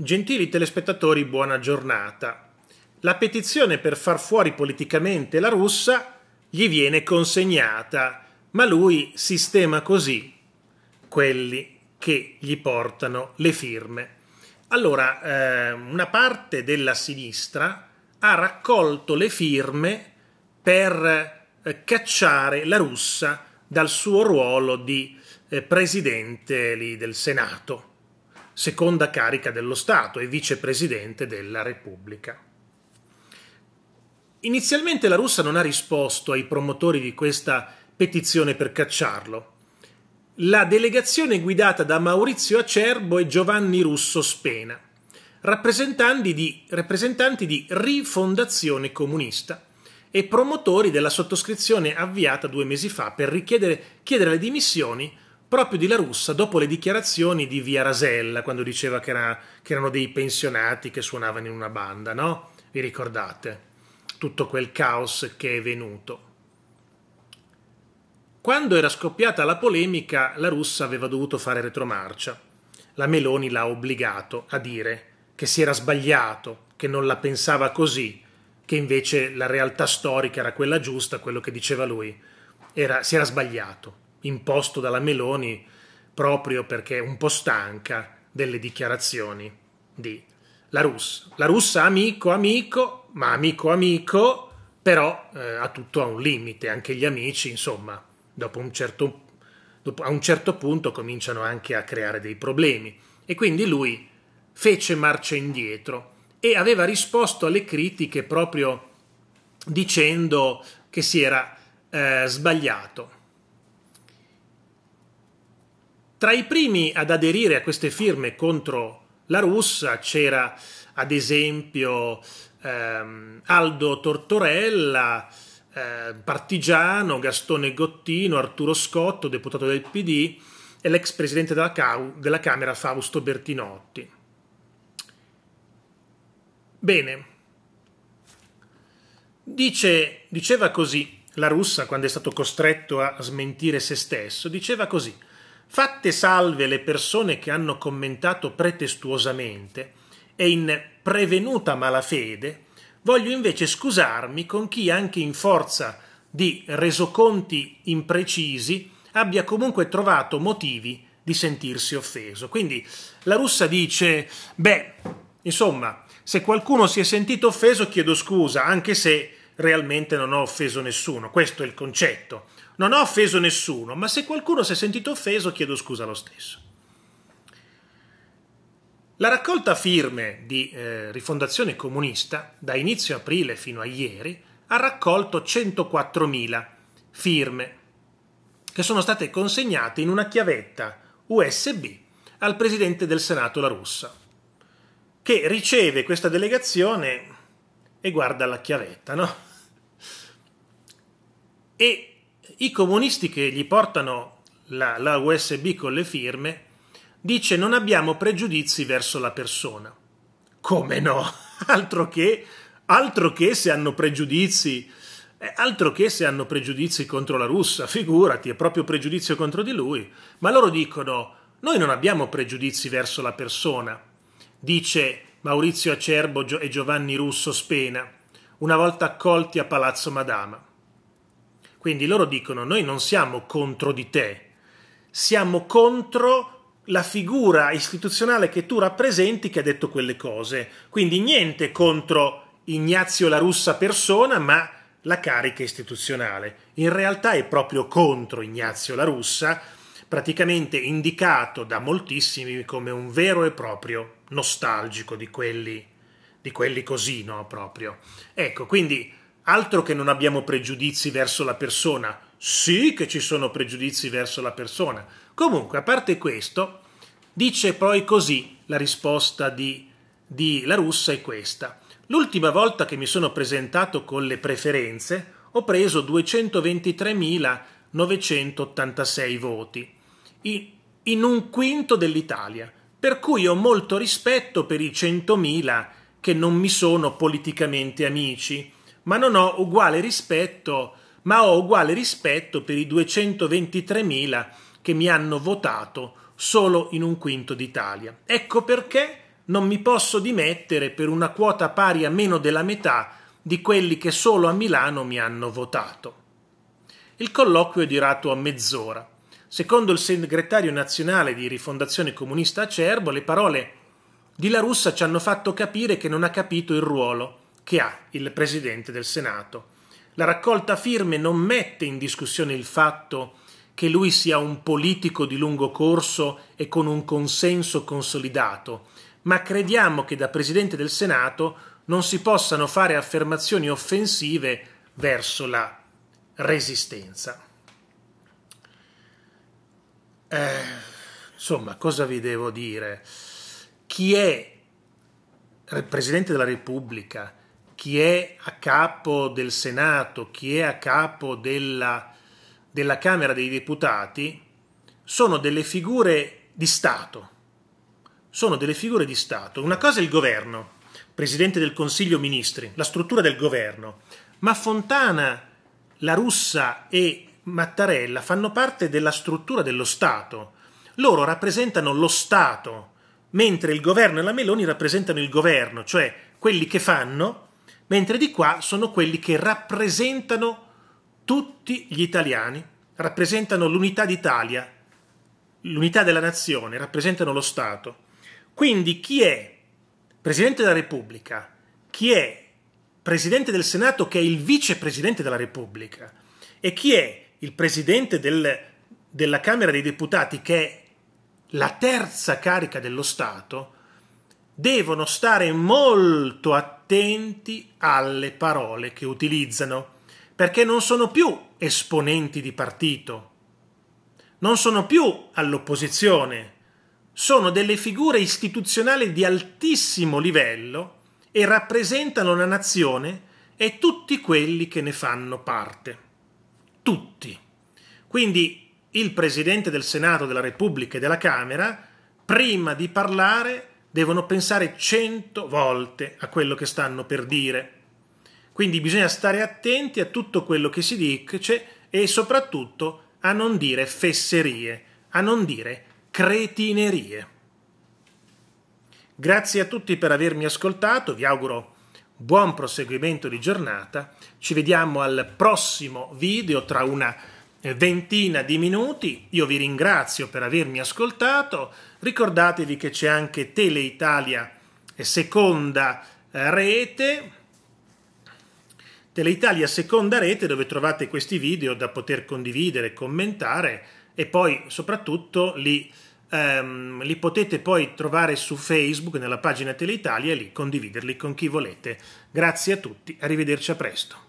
Gentili telespettatori, buona giornata. La petizione per far fuori politicamente la russa gli viene consegnata, ma lui sistema così quelli che gli portano le firme. Allora, eh, una parte della sinistra ha raccolto le firme per eh, cacciare la russa dal suo ruolo di eh, presidente lì, del Senato seconda carica dello Stato e vicepresidente della Repubblica. Inizialmente la Russia non ha risposto ai promotori di questa petizione per cacciarlo. La delegazione è guidata da Maurizio Acerbo e Giovanni Russo Spena, rappresentanti di, rappresentanti di Rifondazione Comunista e promotori della sottoscrizione avviata due mesi fa per richiedere le dimissioni proprio di La Russa dopo le dichiarazioni di Via Rasella, quando diceva che, era, che erano dei pensionati che suonavano in una banda, no? Vi ricordate? Tutto quel caos che è venuto. Quando era scoppiata la polemica, la russa aveva dovuto fare retromarcia. La Meloni l'ha obbligato a dire che si era sbagliato, che non la pensava così, che invece la realtà storica era quella giusta, quello che diceva lui. Era, si era sbagliato imposto dalla Meloni proprio perché un po' stanca delle dichiarazioni di la russa. La russa amico amico, ma amico amico, però eh, ha tutto ha un limite, anche gli amici, insomma, dopo un certo, dopo, a un certo punto cominciano anche a creare dei problemi. E quindi lui fece marcia indietro e aveva risposto alle critiche proprio dicendo che si era eh, sbagliato tra i primi ad aderire a queste firme contro la Russia c'era ad esempio ehm, Aldo Tortorella, eh, Partigiano, Gastone Gottino, Arturo Scotto, deputato del PD, e l'ex presidente della, della Camera Fausto Bertinotti. Bene, Dice, diceva così la russa quando è stato costretto a smentire se stesso, diceva così Fatte salve le persone che hanno commentato pretestuosamente e in prevenuta malafede, voglio invece scusarmi con chi anche in forza di resoconti imprecisi abbia comunque trovato motivi di sentirsi offeso. Quindi la russa dice, beh, insomma, se qualcuno si è sentito offeso chiedo scusa, anche se realmente non ho offeso nessuno. Questo è il concetto. Non ho offeso nessuno, ma se qualcuno si è sentito offeso chiedo scusa lo stesso. La raccolta firme di eh, Rifondazione Comunista, da inizio aprile fino a ieri, ha raccolto 104.000 firme che sono state consegnate in una chiavetta USB al presidente del Senato La Russa, che riceve questa delegazione e guarda la chiavetta, no? E i comunisti che gli portano la, la USB con le firme dice non abbiamo pregiudizi verso la persona. Come no? Altro che, altro che se hanno pregiudizi, eh, altro che se hanno pregiudizi contro la russa, figurati, è proprio pregiudizio contro di lui. Ma loro dicono noi non abbiamo pregiudizi verso la persona, dice Maurizio Acerbo e Giovanni Russo Spena, una volta accolti a Palazzo Madama. Quindi loro dicono noi non siamo contro di te, siamo contro la figura istituzionale che tu rappresenti che ha detto quelle cose. Quindi niente contro Ignazio La Russa persona, ma la carica istituzionale. In realtà è proprio contro Ignazio La Russa, praticamente indicato da moltissimi come un vero e proprio nostalgico di quelli, di quelli così, no? Proprio. Ecco, quindi altro che non abbiamo pregiudizi verso la persona. Sì che ci sono pregiudizi verso la persona. Comunque, a parte questo, dice poi così la risposta di, di La Russa è questa. L'ultima volta che mi sono presentato con le preferenze ho preso 223.986 voti, in un quinto dell'Italia, per cui ho molto rispetto per i 100.000 che non mi sono politicamente amici ma non ho uguale rispetto, ma ho uguale rispetto per i 223.000 che mi hanno votato solo in un quinto d'Italia. Ecco perché non mi posso dimettere per una quota pari a meno della metà di quelli che solo a Milano mi hanno votato. Il colloquio è durato a mezz'ora. Secondo il segretario nazionale di Rifondazione Comunista Acerbo, le parole di La Russa ci hanno fatto capire che non ha capito il ruolo che ha il Presidente del Senato. La raccolta firme non mette in discussione il fatto che lui sia un politico di lungo corso e con un consenso consolidato, ma crediamo che da Presidente del Senato non si possano fare affermazioni offensive verso la resistenza. Eh, insomma, cosa vi devo dire? Chi è Presidente della Repubblica, chi è a capo del Senato, chi è a capo della, della Camera dei Deputati, sono delle figure di Stato. Sono delle figure di Stato. Una cosa è il governo, presidente del Consiglio Ministri, la struttura del governo, ma Fontana, la Russa e Mattarella fanno parte della struttura dello Stato. Loro rappresentano lo Stato, mentre il governo e la Meloni rappresentano il governo, cioè quelli che fanno mentre di qua sono quelli che rappresentano tutti gli italiani, rappresentano l'unità d'Italia, l'unità della nazione, rappresentano lo Stato. Quindi chi è Presidente della Repubblica, chi è Presidente del Senato che è il Vicepresidente della Repubblica e chi è il Presidente del, della Camera dei Deputati che è la terza carica dello Stato, devono stare molto attenti attenti alle parole che utilizzano, perché non sono più esponenti di partito, non sono più all'opposizione, sono delle figure istituzionali di altissimo livello e rappresentano la nazione e tutti quelli che ne fanno parte. Tutti. Quindi il Presidente del Senato della Repubblica e della Camera, prima di parlare, devono pensare cento volte a quello che stanno per dire. Quindi bisogna stare attenti a tutto quello che si dice e soprattutto a non dire fesserie, a non dire cretinerie. Grazie a tutti per avermi ascoltato, vi auguro buon proseguimento di giornata, ci vediamo al prossimo video tra una eh, ventina di minuti. Io vi ringrazio per avermi ascoltato. Ricordatevi che c'è anche Tele Italia eh, seconda eh, rete. Tele Italia seconda rete dove trovate questi video da poter condividere, commentare e poi soprattutto li, ehm, li potete poi trovare su Facebook nella pagina Tele Italia e lì condividerli con chi volete. Grazie a tutti, arrivederci a presto.